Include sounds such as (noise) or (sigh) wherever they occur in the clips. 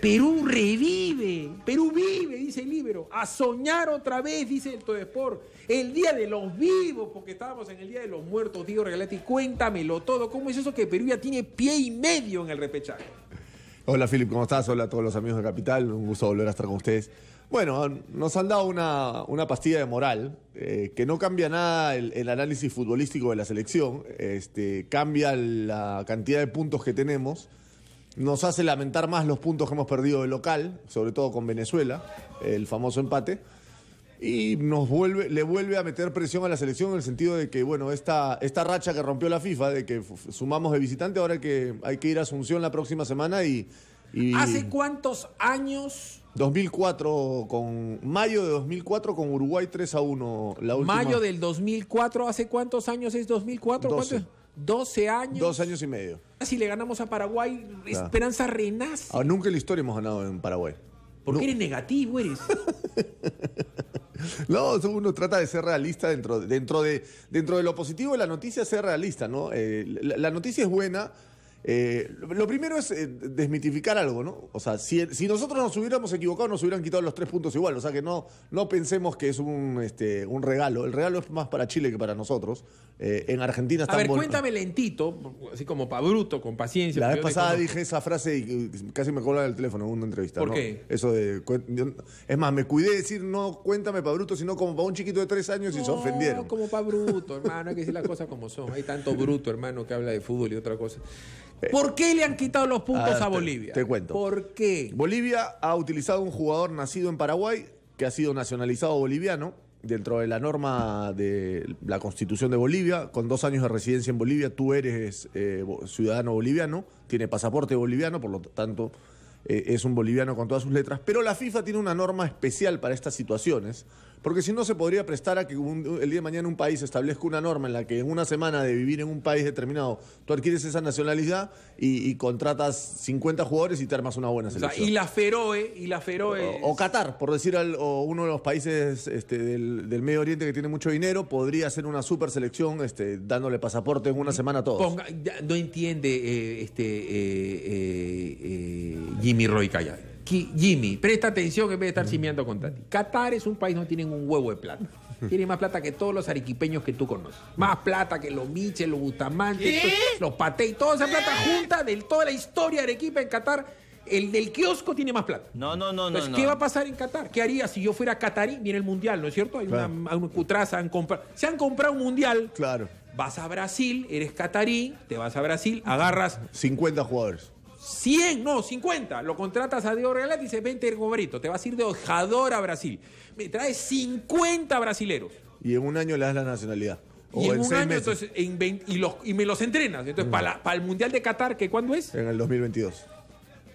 Perú revive, Perú vive, dice el libro. A soñar otra vez, dice el Todesport. El día de los vivos, porque estábamos en el día de los muertos, Diego Regaletti. Cuéntamelo todo. ¿Cómo es eso que Perú ya tiene pie y medio en el repechaje? Hola, Filip, ¿cómo estás? Hola a todos los amigos de Capital. Un gusto volver a estar con ustedes. Bueno, nos han dado una, pastilla de moral eh, que no cambia nada el, análisis futbolístico de la selección, este, cambia la cantidad de puntos que tenemos nos hace lamentar más los puntos que hemos perdido de local, sobre todo con Venezuela, el famoso empate. Y nos vuelve, le vuelve a meter presión a la selección en el sentido de que, bueno, esta, esta racha que rompió la FIFA, de que sumamos de visitante, ahora que hay que ir a Asunción la próxima semana y, ¿Hace cuántos años? 2004, con mayo de 2004 con Uruguay 3 a 1. Mayo del 2004, ¿hace cuántos años es 2004? 12 años. Dos años y medio. Si le ganamos a Paraguay, Esperanza renace. Ah, nunca en la historia hemos ganado en Paraguay. Porque eres negativo? Eres. (laughs) No, uno trata de ser realista dentro, dentro, de, dentro de lo positivo de la noticia, ser realista, ¿no? Eh, la, noticia es buena, eh, lo primero es eh, desmitificar algo, ¿no? O sea, si, nosotros nos hubiéramos equivocado, nos hubieran quitado los tres puntos igual. O sea, que no, no pensemos que es un, este, regalo. El regalo es más para Chile que para nosotros. Eh, en Argentina está. A ver, cuéntame lentito, así como pa' bruto, con paciencia. La vez pasada dije esa frase y casi me colgaron el teléfono en una entrevista. ¿Por qué? Eso de. Es más, me cuidé de decir no cuéntame pa' bruto, sino como pa' un chiquito de tres años y se ofendieron. No, como pa' bruto, hermano. Hay que decir las cosas como son. Hay tanto bruto, hermano, que habla de fútbol y otra cosa. Eh. ¿Por qué le han quitado los puntos ah, a, Bolivia? Te, cuento. ¿Por qué? Bolivia ha utilizado un jugador nacido en Paraguay que ha sido nacionalizado boliviano dentro de la norma de la Constitución de Bolivia. Con dos años de residencia en Bolivia, tú eres eh, ciudadano boliviano, tiene pasaporte boliviano, por lo tanto eh, es un boliviano con todas sus letras, pero la FIFA tiene una norma especial para estas situaciones, porque si no se podría prestar a que el día de mañana un país establezca una norma en la que en una semana de vivir en un país determinado tú adquieres esa nacionalidad y, contratas 50 jugadores y te armas una buena selección. y la Feroe, y O, Qatar, por decir o uno de los países este, del, Medio Oriente que tiene mucho dinero, podría ser una super selección este, dándole pasaporte en una semana a todos. no entiende eh, este eh, eh Jimmy Roy Callao. Jimmy, presta atención en vez de estar mm. simiando con Tati. Qatar es un país no tienen un huevo de plata. (laughs) Tiene más plata que todos los arequipeños que tú conoces. Más mm. plata que los Michel, los Bustamantes, los Patey, toda esa plata junta de toda la historia de Arequipa en Qatar. El del kiosco tiene más plata. No, no, no, Entonces, ¿Qué va a pasar en Qatar? ¿Qué haría si yo fuera catarí? Viene el mundial, ¿no es cierto? Hay una, cutraza, han Se han comprado un mundial. Claro. Vas a Brasil, eres catarí, te vas a Brasil, agarras. 50 jugadores. 100, no, 50. Lo contratas a Diego y dice, vente goberito, te vas a ir de hojador a Brasil. Me traes 50 brasileros. Y en un año le das la nacionalidad. y en, un año, entonces, y, me los entrenas. Entonces, mm. para, el Mundial de Qatar, ¿que cuándo es? En el 2022.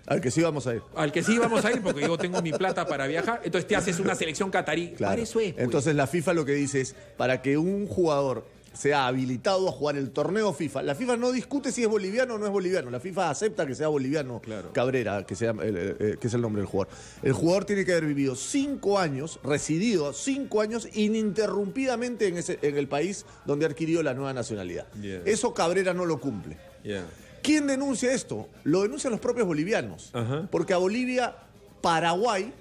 Al que sí vamos a ir. Al que sí vamos a ir, porque yo tengo mi (laughs) plata para viajar. Entonces te haces una selección catarí. Claro. es. Pues. Entonces la FIFA lo que dice es, para que un jugador se ha habilitado a jugar el torneo FIFA. La FIFA no discute si es boliviano o no es boliviano. La FIFA acepta que sea boliviano claro. Cabrera, que, sea, eh, eh, eh, es el nombre del jugador. El jugador tiene que haber vivido cinco años, residido cinco años ininterrumpidamente en, ese, en el país donde ha adquirido la nueva nacionalidad. Eso Cabrera no lo cumple. ¿Quién denuncia esto? Lo denuncian los propios bolivianos. Porque a Bolivia, Paraguay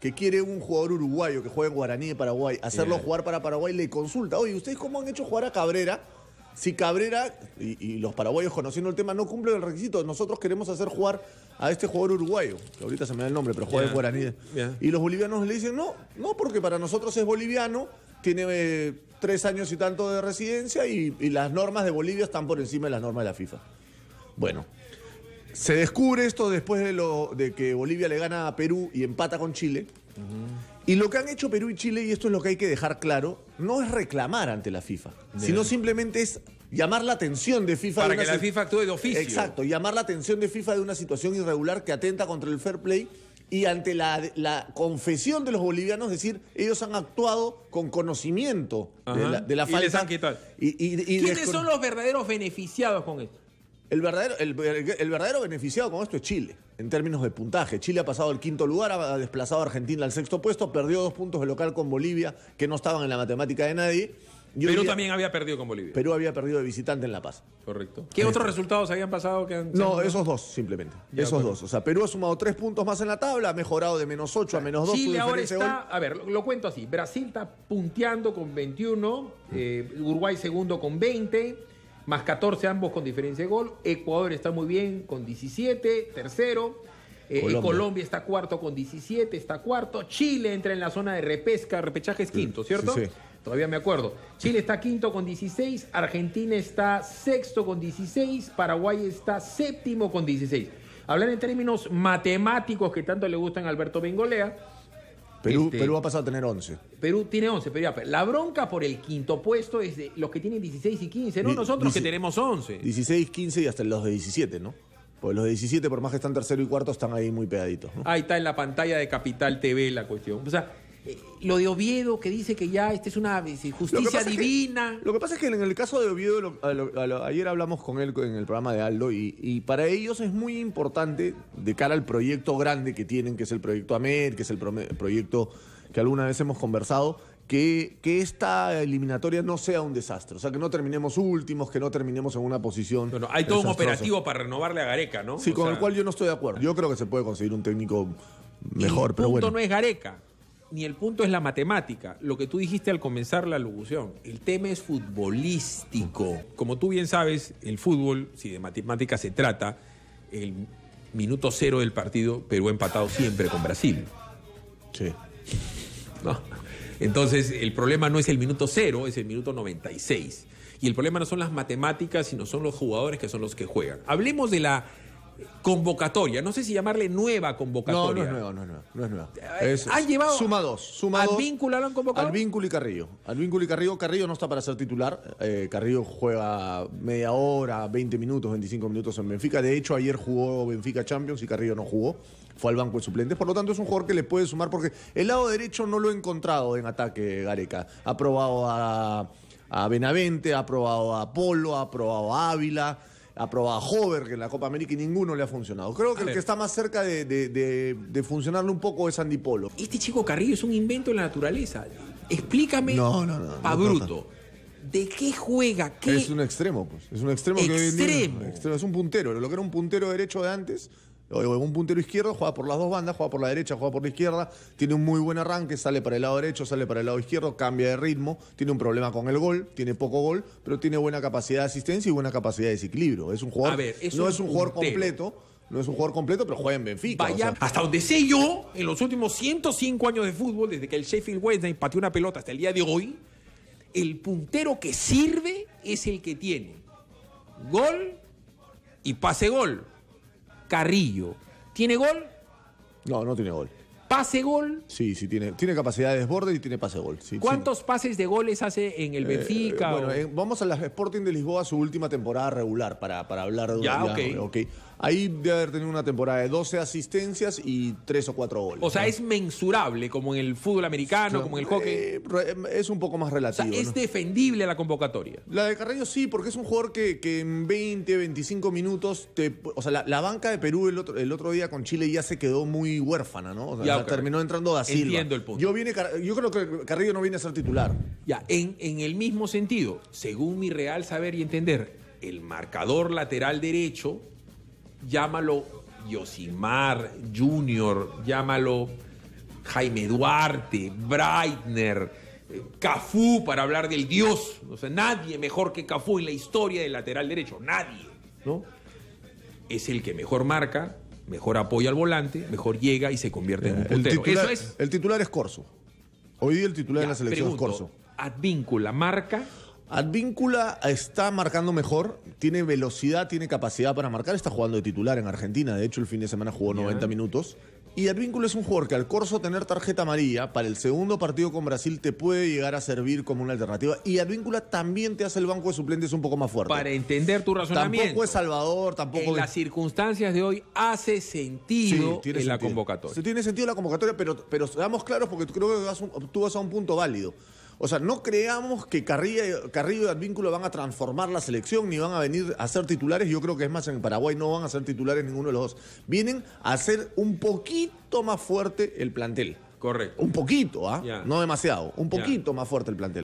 que quiere un jugador uruguayo que juegue en Guaraní de Paraguay, hacerlo eh. jugar para Paraguay, le consulta, oye, ¿ustedes cómo han hecho jugar a Cabrera? Si Cabrera, y, los paraguayos conociendo el tema, no cumplen el requisito, nosotros queremos hacer jugar a este jugador uruguayo, que ahorita se me da el nombre, pero juega en Guaraní. Y los bolivianos le dicen, no, no, porque para nosotros es boliviano, tiene eh, tres años y tanto de residencia y, y las normas de Bolivia están por encima de las normas de la FIFA. Bueno, se descubre esto después de, que Bolivia le gana a Perú y empata con Chile. Y lo que han hecho Perú y Chile, y esto es lo que hay que dejar claro, no es reclamar ante la FIFA, sino simplemente es llamar la atención de FIFA. Para que la FIFA actúe de oficio. Exacto, llamar la atención de FIFA de una situación irregular que atenta contra el fair play y ante la, confesión de los bolivianos, decir, ellos han actuado con conocimiento de la, falta. Y les ¿Quiénes son los verdaderos beneficiados con esto? El verdadero, el, verdadero, beneficiado con esto es Chile, en términos de puntaje. Chile ha pasado al quinto lugar, ha desplazado a Argentina al sexto puesto, perdió dos puntos de local con Bolivia, que no estaban en la matemática de nadie. Perú también había perdido con Bolivia. Perú había perdido de visitante en La Paz. Correcto. ¿Qué otros resultados habían pasado? Que no, esos dos, simplemente. esos dos. O sea, Perú ha sumado tres puntos más en la tabla, ha mejorado de menos ocho a menos dos. Chile ahora está, a ver, lo, cuento así. Brasil está punteando con 21, eh, Uruguay segundo con 20 más 14 ambos con diferencia de gol. Ecuador está muy bien con 17, tercero. Eh, eh, Colombia. está cuarto con 17, está cuarto. Chile entra en la zona de repesca, repechaje es quinto, ¿cierto? Sí, Todavía me acuerdo. Chile está quinto con 16, Argentina está sexto con 16, Paraguay está séptimo con 16. Hablar en términos matemáticos que tanto le gustan a Alberto Bengolea este, Perú, ha pasado a tener 11. Perú tiene 11, pero ya, la bronca por el quinto puesto es de los que tienen 16 y 15, no nosotros que tenemos 11. 16, 15 y hasta los de 17, ¿no? Porque los de 17, por más que están tercero y cuarto, están ahí muy pegaditos. Ahí está en la pantalla de Capital TV la cuestión. O sea, eh, lo de Oviedo, que dice que ya esta es una eh, justicia divina. lo que pasa es que en el caso de Oviedo, ayer hablamos con él en el programa de Aldo, y, para ellos es muy importante, de cara al proyecto grande que tienen, que es el proyecto AMER, que es el, proyecto que alguna vez hemos conversado, que, esta eliminatoria no sea un desastre. O sea, que no terminemos últimos, que no terminemos en una posición. Bueno, hay todo un operativo para renovarle a Gareca, ¿no? Sí, con el cual yo no estoy de acuerdo. Yo creo que se puede conseguir un técnico mejor, pero punto bueno. no es Gareca ni el punto es la matemática, lo que tú dijiste al comenzar la locución. El tema es futbolístico. Como tú bien sabes, el fútbol, si de matemática se trata, el minuto cero del partido, Perú ha empatado siempre con Brasil. Sí. Entonces, el problema no es el minuto cero, es el minuto 96. Y el problema no son las matemáticas, sino son los jugadores que son los que juegan. Hablemos de la convocatoria, no sé si llamarle nueva convocatoria. No, no es nueva, no es nueva. No es nueva. Eh, han llevado. Suma dos. Suma vínculo lo han convocado? y Carrillo. Al vínculo y Carrillo. Carrillo no está para ser titular. Eh, Carrillo juega media hora, 20 minutos, 25 minutos en Benfica. De hecho, ayer jugó Benfica Champions y Carrillo no jugó. Fue al banco de suplentes. Por lo tanto, es un jugador que le puede sumar porque el lado derecho no lo he encontrado en ataque, Gareca. Ha probado a, a Benavente, ha probado a Polo, ha probado a Ávila ha probado a Hover en la Copa América y ninguno le ha funcionado. Creo que el que está más cerca de, funcionarle un poco es Andy Polo. Este chico Carrillo es un invento de la naturaleza. Explícame, no, bruto. ¿De qué juega? ¿Qué? Es un extremo, pues. Es un extremo, que hoy en extremo, Es un puntero. Lo que era un puntero derecho de antes, un puntero izquierdo, juega por las dos bandas, juega por la derecha, juega por la izquierda, tiene un muy buen arranque, sale para el lado derecho, sale para el lado izquierdo, cambia de ritmo, tiene un problema con el gol, tiene poco gol, pero tiene buena capacidad de asistencia y buena capacidad de desequilibrio. Es un jugador, no es un jugador completo. No es un jugador completo, pero juega en Benfica. Hasta donde sé yo, en los últimos 105 años de fútbol, desde que el Sheffield Wednesday pateó una pelota hasta el día de hoy, el puntero que sirve es el que tiene gol y pase gol Carrillo. ¿Tiene gol? No, no tiene gol. ¿Pase gol? Sí, sí, tiene, tiene capacidad de desborde y tiene pase gol. ¿Cuántos pases de goles hace en el eh, Benfica? bueno, vamos a la Sporting de Lisboa, su última temporada regular, para, para hablar de... Ya, ya okay. ok. Ahí debe haber tenido una temporada de 12 asistencias y 3 o 4 goles. O sea, es mensurable, como en el fútbol americano, como en el hockey. Eh, eh, es un poco más relativo. es defendible la convocatoria. La de Carrillo sí, porque es un jugador que, en 20, 25 minutos. o sea, la, banca de Perú el otro, día con Chile ya se quedó muy huérfana, ¿no? O sea, ya, terminó entrando Da Silva. Entiendo el punto. Yo, yo creo que Carrillo no viene a ser titular. Ya, en, en el mismo sentido, según mi real saber y entender, el marcador lateral derecho llámalo Yosimar Junior, llámalo Jaime Duarte, Breitner, Cafú para hablar del dios. O sea, nadie mejor que Cafú en la historia del lateral derecho, nadie, ¿no? Es el que mejor marca, mejor apoya al volante, mejor llega y se convierte en un puntero. Eh, el titular, es... el titular es Corso. Hoy el titular de la selección es Corso. Advíncula, marca Advíncula está marcando mejor, tiene velocidad, tiene capacidad para marcar, está jugando de titular en Argentina, de hecho el fin de semana jugó 90 minutos. Y Advíncula es un jugador que al corso tener tarjeta amarilla, para el segundo partido con Brasil te puede llegar a servir como una alternativa. Y Advíncula también te hace el banco de suplentes un poco más fuerte. Para entender tu razonamiento. Tampoco es Salvador, tampoco. En las circunstancias de hoy hace sentido en la convocatoria. Sí, tiene sentido la convocatoria, pero, pero seamos claros porque creo que tú vas a un punto válido. O sea, no creamos que Carrillo, y y Advínculo van a transformar la selección ni van a venir a ser titulares. Yo creo que es más, en Paraguay no van a ser titulares ninguno de los dos. Vienen a hacer un poquito más fuerte el plantel. Correcto. Un poquito, ¿ah? No demasiado. Un poquito más fuerte el plantel.